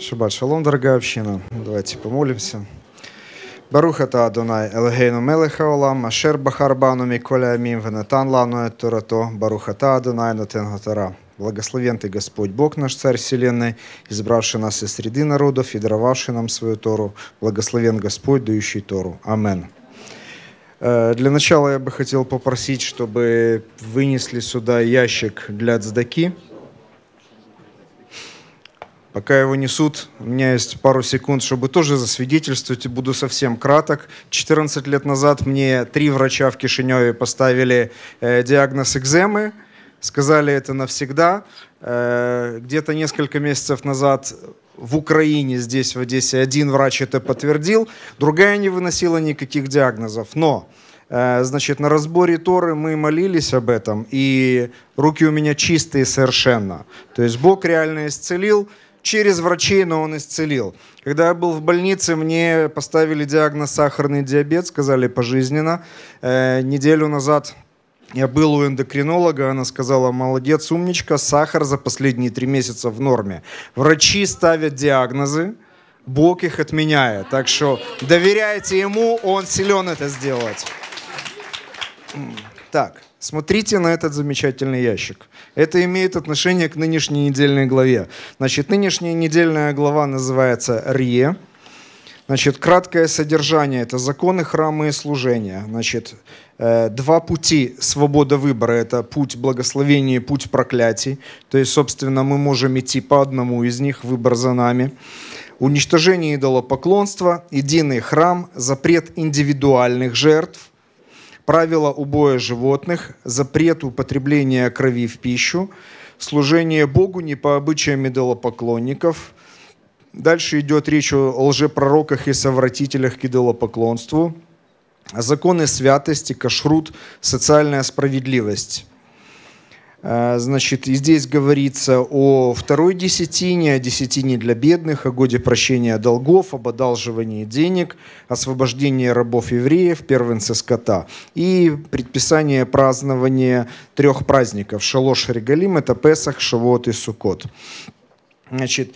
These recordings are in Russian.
Шаббат шалом, дорогая община. Давайте помолимся. Барух это Адонай Элгейну Мелеха Олам, Ашер Бахарбану Миколя Амим, Венатан Лану Турато, баруха та Адонай Натен Гатара. Благословен Ты, Господь Бог наш, Царь Вселенной, избравший нас из среды народов и даровавший нам свою Тору. Благословен Господь, дающий Тору. Амен. Э, для начала я бы хотел попросить, чтобы вынесли сюда ящик для цдаки – Пока его несут, у меня есть пару секунд, чтобы тоже засвидетельствовать, и буду совсем краток. 14 лет назад мне три врача в Кишиневе поставили э, диагноз экземы, сказали это навсегда. Э, где-то несколько месяцев назад в Украине, здесь, в Одессе, один врач это подтвердил, другая не выносила никаких диагнозов. Но э, Значит, на разборе Торы мы молились об этом, и руки у меня чистые совершенно. То есть Бог реально исцелил, через врачей, но он исцелил. Когда я был в больнице, мне поставили диагноз сахарный диабет, сказали пожизненно. Э, неделю назад я был у эндокринолога, она сказала, молодец, умничка, сахар за последние три месяца в норме. Врачи ставят диагнозы, Бог их отменяет. Так что доверяйте ему, он силен это сделать. Так. Смотрите на этот замечательный ящик. Это имеет отношение к нынешней недельной главе. Значит, нынешняя недельная глава называется «Рие». Значит, краткое содержание – это законы, храмы и служения. Значит, э, два пути свободы выбора – это путь благословения и путь проклятий. То есть, собственно, мы можем идти по одному из них, выбор за нами. Уничтожение идолопоклонства, единый храм, запрет индивидуальных жертв – правила убоя животных, запрет употребления крови в пищу, служение Богу не по обычаям идолопоклонников. Дальше идет речь о лжепророках и совратителях к идолопоклонству. Законы святости, кашрут, социальная справедливость – а, значит, и здесь говорится о второй десятине, о десятине для бедных, о годе прощения долгов, об одалживании денег, освобождении рабов-евреев, первенца скота и предписание празднования трех праздников – Шалош Регалим, это Песах, Шавот и Сукот. Значит,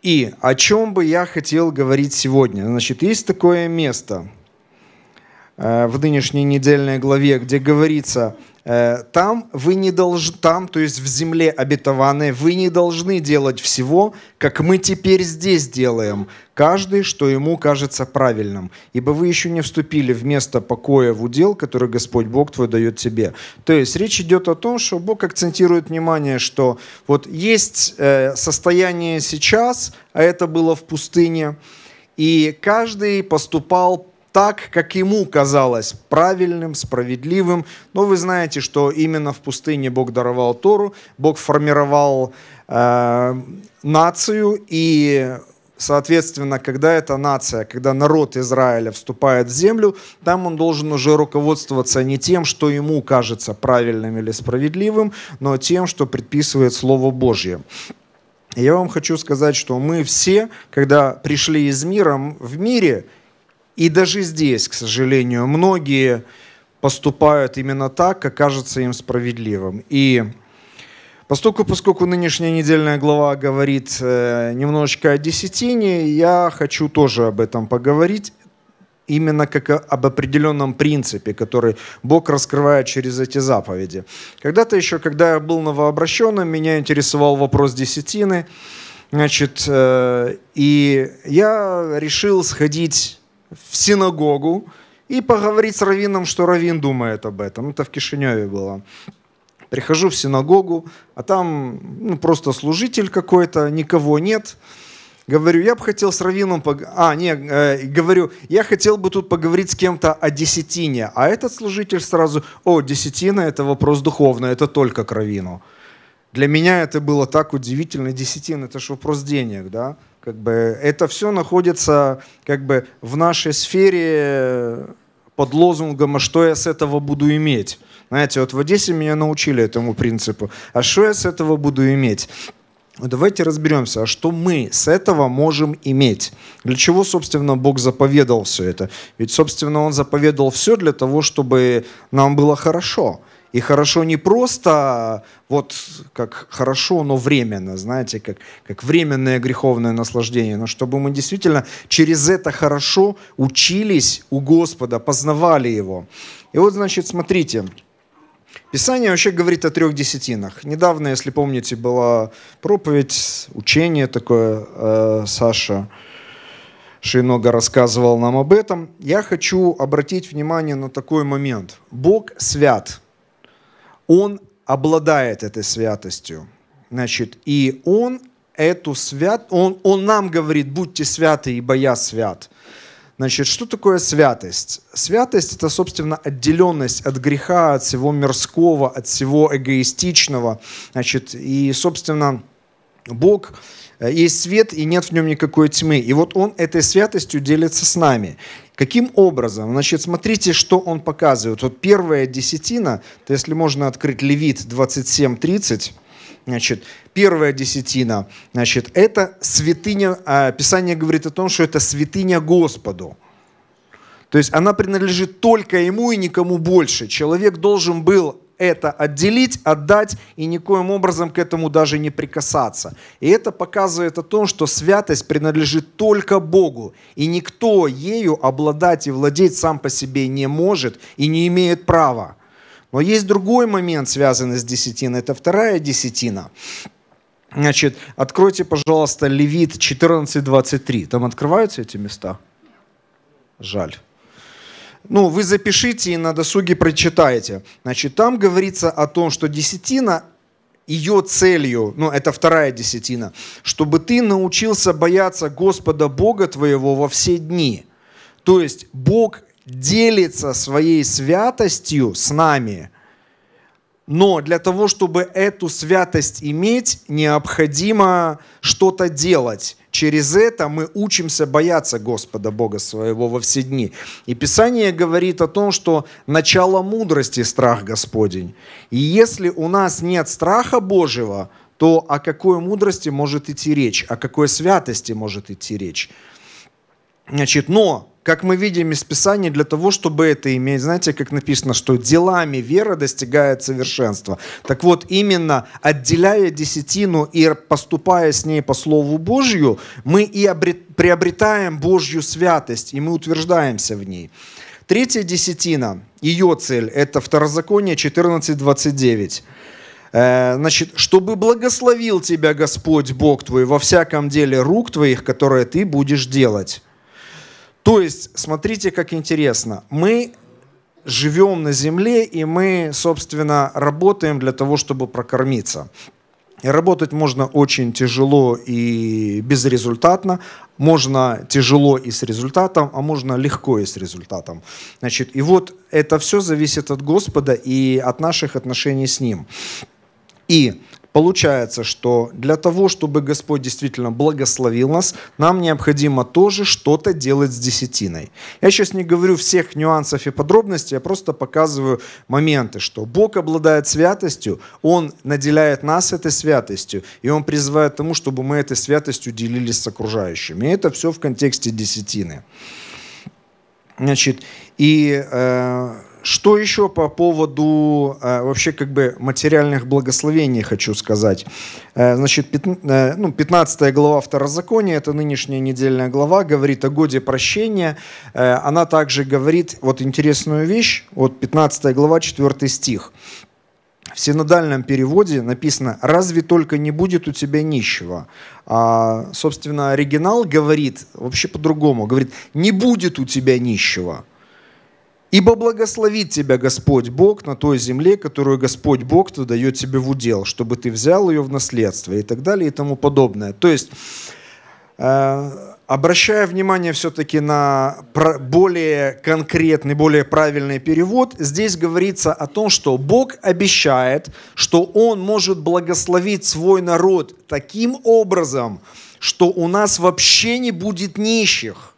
и о чем бы я хотел говорить сегодня? Значит, есть такое место э, в нынешней недельной главе, где говорится – Э, там вы не должны, там, то есть в земле обетованной, вы не должны делать всего, как мы теперь здесь делаем, каждый, что ему кажется правильным, ибо вы еще не вступили в место покоя в удел, который Господь Бог твой дает тебе. То есть речь идет о том, что Бог акцентирует внимание, что вот есть э, состояние сейчас, а это было в пустыне, и каждый поступал так, как ему казалось правильным, справедливым. Но вы знаете, что именно в пустыне Бог даровал Тору, Бог формировал э, нацию, и, соответственно, когда эта нация, когда народ Израиля вступает в землю, там он должен уже руководствоваться не тем, что ему кажется правильным или справедливым, но тем, что предписывает Слово Божье. Я вам хочу сказать, что мы все, когда пришли из мира, в мире – и даже здесь, к сожалению, многие поступают именно так, как кажется им справедливым. И поскольку, поскольку нынешняя недельная глава говорит э, немножечко о десятине, я хочу тоже об этом поговорить именно как об определенном принципе, который Бог раскрывает через эти заповеди. Когда-то еще, когда я был новообращенным, меня интересовал вопрос десятины. Значит, э, и я решил сходить в синагогу и поговорить с Равином, что Равин думает об этом. Это в Кишиневе было. Прихожу в синагогу, а там ну, просто служитель какой-то, никого нет. Говорю, я бы хотел с Равином... Пог... А, нет, э, говорю, я хотел бы тут поговорить с кем-то о десятине. А этот служитель сразу, о, десятина – это вопрос духовный, это только к Равину. Для меня это было так удивительно. Десятина это же вопрос денег, да? Как бы это все находится как бы в нашей сфере под лозунгом «А что я с этого буду иметь?». Знаете, вот в Одессе меня научили этому принципу. «А что я с этого буду иметь?». Давайте разберемся, а что мы с этого можем иметь? Для чего, собственно, Бог заповедал все это? Ведь, собственно, Он заповедал все для того, чтобы нам было хорошо – и хорошо не просто, а вот как хорошо, но временно, знаете, как, как временное греховное наслаждение, но чтобы мы действительно через это хорошо учились у Господа, познавали Его. И вот, значит, смотрите, Писание вообще говорит о трех десятинах. Недавно, если помните, была проповедь, учение такое, э, Саша Шинога рассказывал нам об этом. Я хочу обратить внимание на такой момент. Бог свят – он обладает этой святостью. Значит, и он эту свят, он, он нам говорит, будьте святы, ибо я свят. Значит, что такое святость? Святость – это, собственно, отделенность от греха, от всего мирского, от всего эгоистичного. Значит, и, собственно, Бог э, есть свет, и нет в нем никакой тьмы. И вот Он этой святостью делится с нами. Каким образом? Значит, смотрите, что он показывает. Вот первая десятина, то если можно открыть Левит 27.30, Значит, первая десятина, значит, это святыня, а, Писание говорит о том, что это святыня Господу. То есть она принадлежит только ему и никому больше. Человек должен был это отделить, отдать и никоим образом к этому даже не прикасаться. И это показывает о том, что святость принадлежит только Богу, и никто ею обладать и владеть сам по себе не может и не имеет права. Но есть другой момент, связанный с десятиной, это вторая десятина. Значит, откройте, пожалуйста, Левит 14.23. Там открываются эти места? Жаль ну, вы запишите и на досуге прочитаете. Значит, там говорится о том, что десятина ее целью, ну это вторая десятина, чтобы ты научился бояться Господа Бога твоего во все дни. То есть Бог делится своей святостью с нами – но для того, чтобы эту святость иметь, необходимо что-то делать. Через это мы учимся бояться Господа Бога своего во все дни. И Писание говорит о том, что начало мудрости – страх Господень. И если у нас нет страха Божьего, то о какой мудрости может идти речь, о какой святости может идти речь. Значит, но как мы видим из Писания, для того, чтобы это иметь, знаете, как написано, что делами вера достигает совершенства. Так вот, именно отделяя десятину и поступая с ней по Слову Божью, мы и приобретаем Божью святость, и мы утверждаемся в ней. Третья десятина, ее цель, это второзаконие 14.29. Э, значит, чтобы благословил тебя Господь Бог твой во всяком деле рук твоих, которые ты будешь делать то есть, смотрите, как интересно. Мы живем на земле, и мы, собственно, работаем для того, чтобы прокормиться. И работать можно очень тяжело и безрезультатно, можно тяжело и с результатом, а можно легко и с результатом. Значит, и вот это все зависит от Господа и от наших отношений с Ним. И Получается, что для того, чтобы Господь действительно благословил нас, нам необходимо тоже что-то делать с десятиной. Я сейчас не говорю всех нюансов и подробностей, я просто показываю моменты, что Бог обладает святостью, Он наделяет нас этой святостью, и Он призывает тому, чтобы мы этой святостью делились с окружающими. И это все в контексте десятины. Значит, и э, что еще по поводу э, вообще как бы материальных благословений хочу сказать. Э, значит, пят, э, ну, 15 глава Второзакония, это нынешняя недельная глава, говорит о годе прощения. Э, она также говорит вот интересную вещь, вот 15 глава, 4 стих. В синодальном переводе написано «разве только не будет у тебя нищего». А, собственно, оригинал говорит вообще по-другому. Говорит «не будет у тебя нищего». Ибо благословит тебя Господь Бог на той земле, которую Господь Бог -то дает тебе в удел, чтобы ты взял ее в наследство и так далее и тому подобное. То есть, э, обращая внимание все-таки на более конкретный, более правильный перевод, здесь говорится о том, что Бог обещает, что Он может благословить свой народ таким образом, что у нас вообще не будет нищих –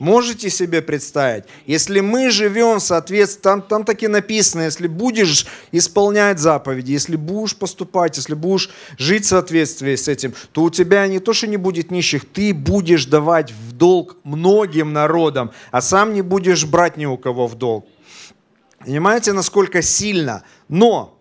Можете себе представить? Если мы живем в соответствии, там, там таки написано, если будешь исполнять заповеди, если будешь поступать, если будешь жить в соответствии с этим, то у тебя не то, что не будет нищих, ты будешь давать в долг многим народам, а сам не будешь брать ни у кого в долг. Понимаете, насколько сильно? Но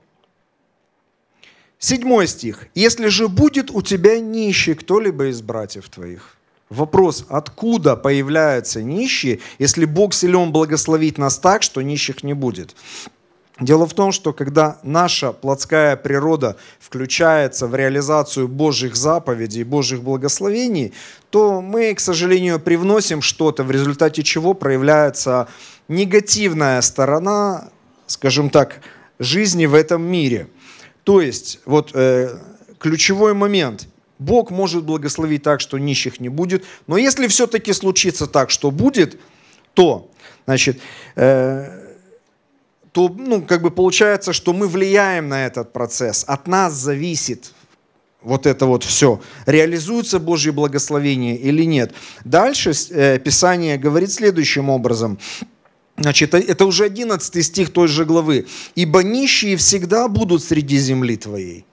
Седьмой стих. «Если же будет у тебя нищий кто-либо из братьев твоих». Вопрос, откуда появляются нищие, если Бог силен благословить нас так, что нищих не будет? Дело в том, что когда наша плотская природа включается в реализацию Божьих заповедей, Божьих благословений, то мы, к сожалению, привносим что-то, в результате чего проявляется негативная сторона, скажем так, жизни в этом мире. То есть, вот э, ключевой момент. Бог может благословить так, что нищих не будет. Но если все-таки случится так, что будет, то, значит, э, то, ну, как бы получается, что мы влияем на этот процесс. От нас зависит вот это вот все. Реализуется Божье благословение или нет? Дальше э, Писание говорит следующим образом. Значит, э, это уже 11 стих той же главы. «Ибо нищие всегда будут среди земли твоей,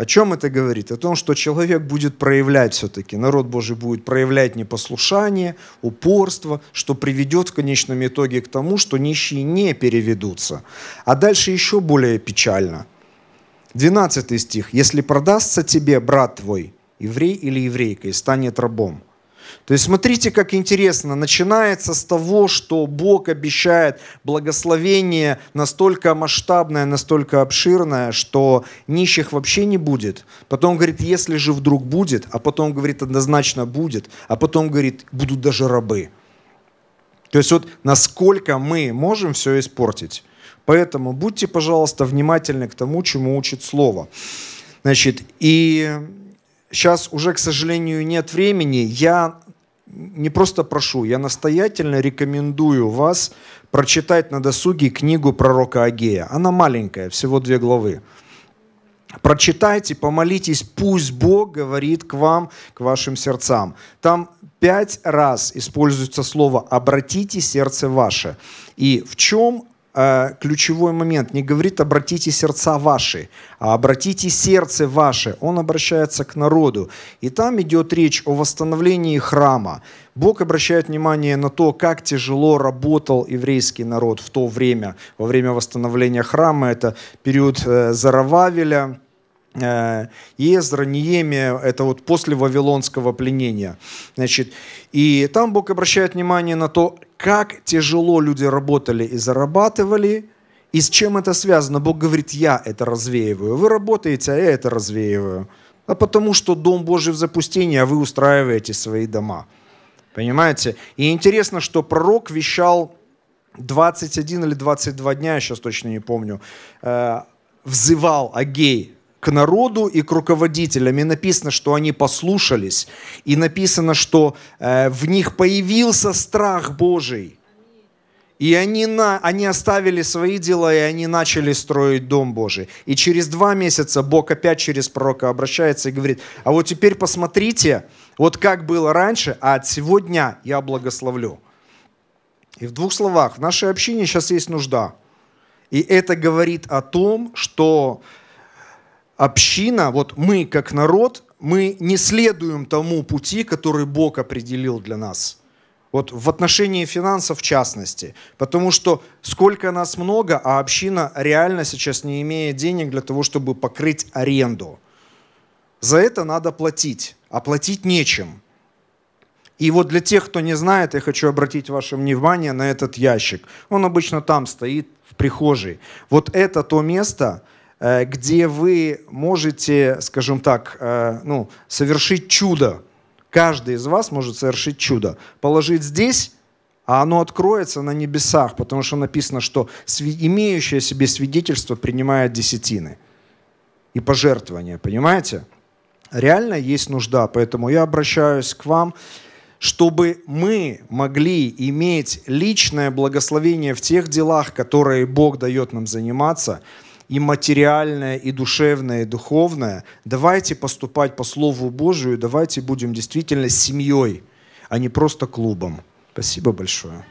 о чем это говорит? О том, что человек будет проявлять все-таки, народ Божий будет проявлять непослушание, упорство, что приведет в конечном итоге к тому, что нищие не переведутся. А дальше еще более печально. 12 стих. «Если продастся тебе брат твой, еврей или еврейка, и станет рабом, то есть смотрите, как интересно, начинается с того, что Бог обещает благословение настолько масштабное, настолько обширное, что нищих вообще не будет. Потом говорит, если же вдруг будет, а потом говорит, однозначно будет, а потом говорит, будут даже рабы. То есть вот насколько мы можем все испортить. Поэтому будьте, пожалуйста, внимательны к тому, чему учит Слово. Значит, и сейчас уже, к сожалению, нет времени. Я не просто прошу, я настоятельно рекомендую вас прочитать на досуге книгу пророка Агея. Она маленькая, всего две главы. Прочитайте, помолитесь, пусть Бог говорит к вам, к вашим сердцам. Там пять раз используется слово «обратите сердце ваше». И в чем Э, ключевой момент. Не говорит «обратите сердца ваши», а «обратите сердце ваше». Он обращается к народу. И там идет речь о восстановлении храма. Бог обращает внимание на то, как тяжело работал еврейский народ в то время, во время восстановления храма. Это период э, Зарававеля, Езра, э, Неемия, это вот после Вавилонского пленения. Значит, и там Бог обращает внимание на то, как тяжело люди работали и зарабатывали, и с чем это связано. Бог говорит, я это развеиваю. Вы работаете, а я это развеиваю. А потому что Дом Божий в запустении, а вы устраиваете свои дома. Понимаете? И интересно, что пророк вещал 21 или 22 дня, я сейчас точно не помню, э, взывал Агей, к народу и к руководителям. И написано, что они послушались. И написано, что э, в них появился страх Божий. И они, на, они оставили свои дела, и они начали строить Дом Божий. И через два месяца Бог опять через пророка обращается и говорит, а вот теперь посмотрите, вот как было раньше, а от сегодня я благословлю. И в двух словах, в нашей общине сейчас есть нужда. И это говорит о том, что община, вот мы как народ, мы не следуем тому пути, который Бог определил для нас. Вот в отношении финансов в частности. Потому что сколько нас много, а община реально сейчас не имеет денег для того, чтобы покрыть аренду. За это надо платить, а платить нечем. И вот для тех, кто не знает, я хочу обратить ваше внимание на этот ящик. Он обычно там стоит, в прихожей. Вот это то место, Э, где вы можете, скажем так, э, ну, совершить чудо. Каждый из вас может совершить чудо. Положить здесь, а оно откроется на небесах, потому что написано, что имеющее себе свидетельство принимает десятины и пожертвования, понимаете? Реально есть нужда, поэтому я обращаюсь к вам, чтобы мы могли иметь личное благословение в тех делах, которые Бог дает нам заниматься – и материальное, и душевное, и духовное. Давайте поступать по Слову Божию, давайте будем действительно семьей, а не просто клубом. Спасибо большое.